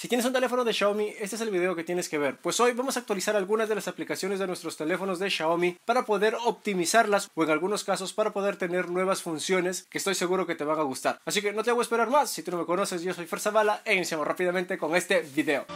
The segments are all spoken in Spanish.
Si tienes un teléfono de Xiaomi, este es el video que tienes que ver, pues hoy vamos a actualizar algunas de las aplicaciones de nuestros teléfonos de Xiaomi para poder optimizarlas o en algunos casos para poder tener nuevas funciones que estoy seguro que te van a gustar. Así que no te hago esperar más, si tú no me conoces, yo soy Fer Zavala e iniciamos rápidamente con este video.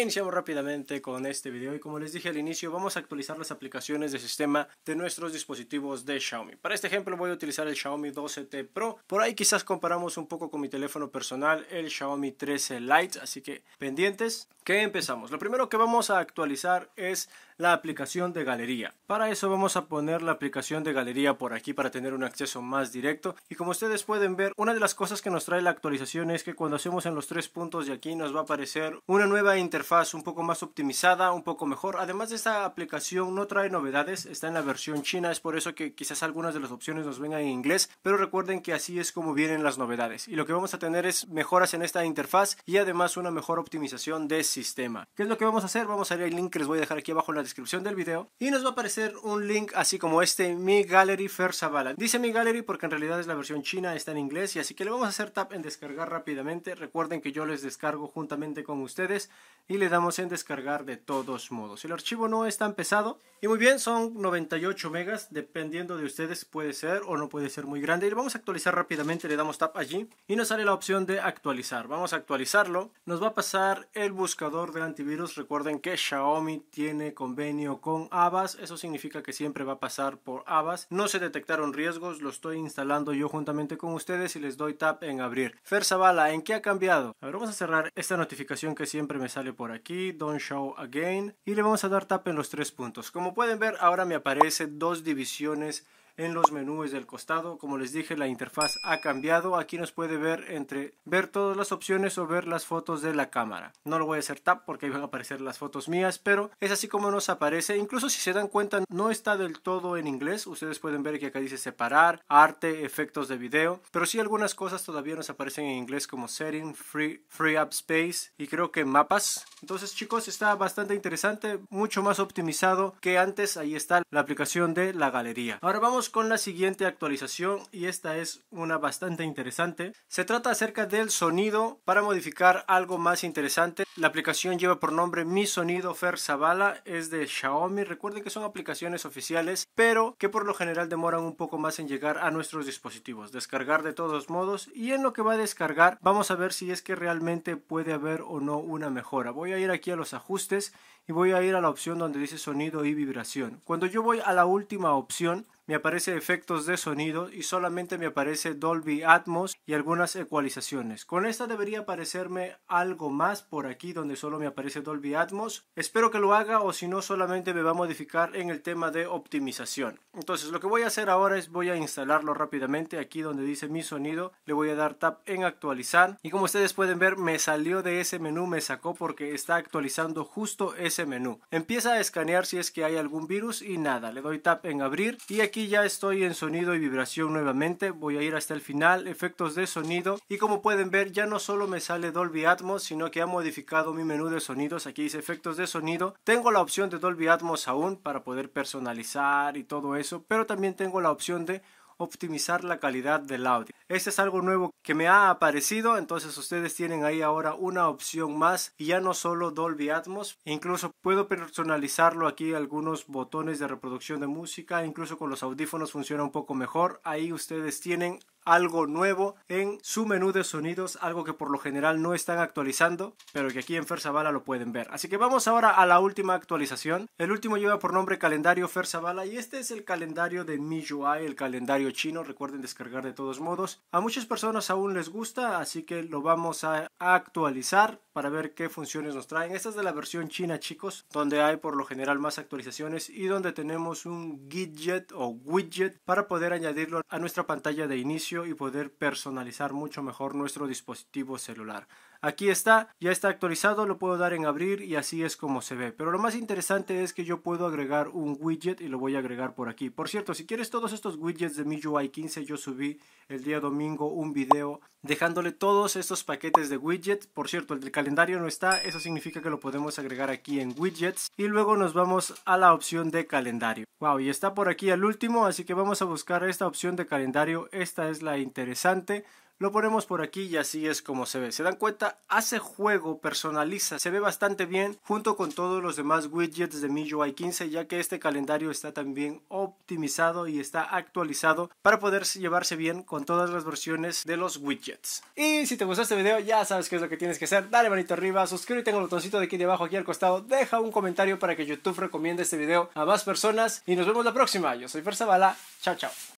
iniciamos rápidamente con este video y como les dije al inicio vamos a actualizar las aplicaciones de sistema de nuestros dispositivos de Xiaomi. Para este ejemplo voy a utilizar el Xiaomi 12T Pro, por ahí quizás comparamos un poco con mi teléfono personal el Xiaomi 13 Lite, así que pendientes que empezamos. Lo primero que vamos a actualizar es la aplicación de galería. Para eso vamos a poner la aplicación de galería por aquí para tener un acceso más directo y como ustedes pueden ver una de las cosas que nos trae la actualización es que cuando hacemos en los tres puntos de aquí nos va a aparecer una nueva interfaz un poco más optimizada, un poco mejor. Además de esta aplicación no trae novedades, está en la versión china, es por eso que quizás algunas de las opciones nos vengan en inglés, pero recuerden que así es como vienen las novedades y lo que vamos a tener es mejoras en esta interfaz y además una mejor optimización de sistema. ¿Qué es lo que vamos a hacer? Vamos a ir al link que les voy a dejar aquí abajo en la descripción del video y nos va a aparecer un link así como este Mi Gallery Fersavala. Dice Mi Gallery porque en realidad es la versión china, está en inglés y así que le vamos a hacer tap en descargar rápidamente. Recuerden que yo les descargo juntamente con ustedes y le damos en descargar de todos modos. El archivo no es tan pesado y muy bien, son 98 megas, dependiendo de ustedes puede ser o no puede ser muy grande. Y vamos a actualizar rápidamente, le damos tap allí y nos sale la opción de actualizar. Vamos a actualizarlo. Nos va a pasar el buscador del antivirus. Recuerden que Xiaomi tiene con convenio con abas, Eso significa que siempre va a pasar por abas. No se detectaron riesgos, lo estoy instalando yo juntamente con ustedes y les doy tap en abrir. Fer Zavala, ¿en qué ha cambiado? A ver, vamos a cerrar esta notificación que siempre me sale por aquí, Don't Show Again, y le vamos a dar tap en los tres puntos. Como pueden ver, ahora me aparecen dos divisiones en los menús del costado. Como les dije, la interfaz ha cambiado. Aquí nos puede ver entre ver todas las opciones o ver las fotos de la cámara. No lo voy a hacer tap porque ahí van a aparecer las fotos mías, pero es así como nos aparece. Incluso si se dan cuenta, no está del todo en inglés. Ustedes pueden ver que acá dice separar, arte, efectos de video, pero sí algunas cosas todavía nos aparecen en inglés como setting, free, free up space y creo que mapas. Entonces, chicos, está bastante interesante, mucho más optimizado que antes. Ahí está la aplicación de la galería. Ahora vamos con la siguiente actualización y esta es una bastante interesante. Se trata acerca del sonido para modificar algo más interesante. La aplicación lleva por nombre Mi Sonido Fer Zavala, es de Xiaomi. Recuerden que son aplicaciones oficiales, pero que por lo general demoran un poco más en llegar a nuestros dispositivos. Descargar de todos modos y en lo que va a descargar vamos a ver si es que realmente puede haber o no una mejora. Voy a ir aquí a los ajustes y voy a ir a la opción donde dice sonido y vibración. Cuando yo voy a la última opción, me aparece efectos de sonido y solamente me aparece Dolby Atmos y algunas ecualizaciones. Con esta debería aparecerme algo más por aquí donde solo me aparece Dolby Atmos. Espero que lo haga o si no solamente me va a modificar en el tema de optimización. Entonces lo que voy a hacer ahora es voy a instalarlo rápidamente aquí donde dice mi sonido. Le voy a dar tap en actualizar y como ustedes pueden ver me salió de ese menú, me sacó porque está actualizando justo ese menú. Empieza a escanear si es que hay algún virus y nada. Le doy tap en abrir y aquí y ya estoy en sonido y vibración nuevamente. Voy a ir hasta el final, efectos de sonido. Y como pueden ver, ya no solo me sale Dolby Atmos, sino que ha modificado mi menú de sonidos. Aquí dice efectos de sonido. Tengo la opción de Dolby Atmos aún para poder personalizar y todo eso. Pero también tengo la opción de optimizar la calidad del audio. Este es algo nuevo que me ha aparecido, entonces ustedes tienen ahí ahora una opción más y ya no solo Dolby Atmos, incluso puedo personalizarlo aquí algunos botones de reproducción de música, incluso con los audífonos funciona un poco mejor. Ahí ustedes tienen algo nuevo en su menú de sonidos, algo que por lo general no están actualizando, pero que aquí en Fersabala lo pueden ver. Así que vamos ahora a la última actualización. El último lleva por nombre calendario Fersavala y este es el calendario de MIUI, el calendario chino. Recuerden descargar de todos modos. A muchas personas aún les gusta, así que lo vamos a actualizar para ver qué funciones nos traen. Esta es de la versión china, chicos, donde hay por lo general más actualizaciones y donde tenemos un widget o widget para poder añadirlo a nuestra pantalla de inicio y poder personalizar mucho mejor nuestro dispositivo celular. Aquí está, ya está actualizado, lo puedo dar en abrir y así es como se ve. Pero lo más interesante es que yo puedo agregar un widget y lo voy a agregar por aquí. Por cierto, si quieres todos estos widgets de MIUI 15, yo subí el día domingo un video dejándole todos estos paquetes de widgets. Por cierto, el del calendario no está, eso significa que lo podemos agregar aquí en widgets. Y luego nos vamos a la opción de calendario. Wow, y está por aquí el último, así que vamos a buscar esta opción de calendario. Esta es la interesante. Lo ponemos por aquí y así es como se ve. Se dan cuenta, hace juego, personaliza, se ve bastante bien junto con todos los demás widgets de MIUI 15 ya que este calendario está también optimizado y está actualizado para poder llevarse bien con todas las versiones de los widgets. Y si te gustó este video, ya sabes qué es lo que tienes que hacer. Dale manito arriba, suscríbete en el botoncito de aquí debajo, aquí al costado. Deja un comentario para que YouTube recomiende este video a más personas. Y nos vemos la próxima. Yo soy Zavala. Chao, chao.